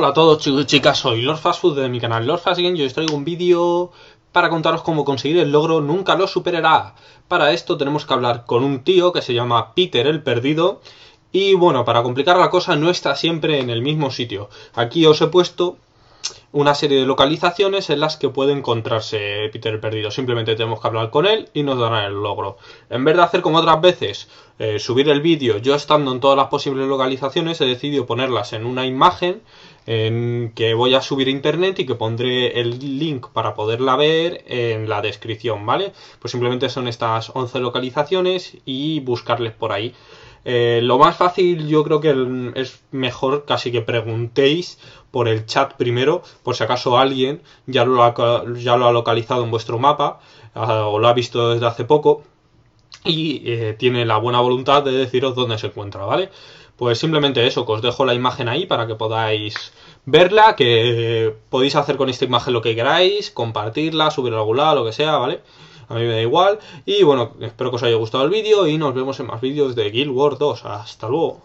Hola a todos chicos y chicas, soy Lord Fast Food de mi canal Lord Fast Game estoy os traigo un vídeo para contaros cómo conseguir el logro Nunca lo superará. Para esto tenemos que hablar con un tío que se llama Peter el Perdido y bueno, para complicar la cosa no está siempre en el mismo sitio. Aquí os he puesto una serie de localizaciones en las que puede encontrarse Peter el Perdido. Simplemente tenemos que hablar con él y nos dará el logro. En vez de hacer como otras veces, eh, subir el vídeo yo estando en todas las posibles localizaciones, he decidido ponerlas en una imagen en que voy a subir internet y que pondré el link para poderla ver en la descripción, ¿vale? Pues simplemente son estas 11 localizaciones y buscarles por ahí. Eh, lo más fácil yo creo que es mejor casi que preguntéis por el chat primero, por si acaso alguien ya lo ha, lo ha localizado en vuestro mapa ah, o lo ha visto desde hace poco y eh, tiene la buena voluntad de deciros dónde se encuentra, ¿vale? Pues simplemente eso, que os dejo la imagen ahí para que podáis verla, que podéis hacer con esta imagen lo que queráis, compartirla, subirla a algún lado, lo que sea, ¿vale? A mí me da igual. Y bueno, espero que os haya gustado el vídeo y nos vemos en más vídeos de Guild Wars 2. Hasta luego.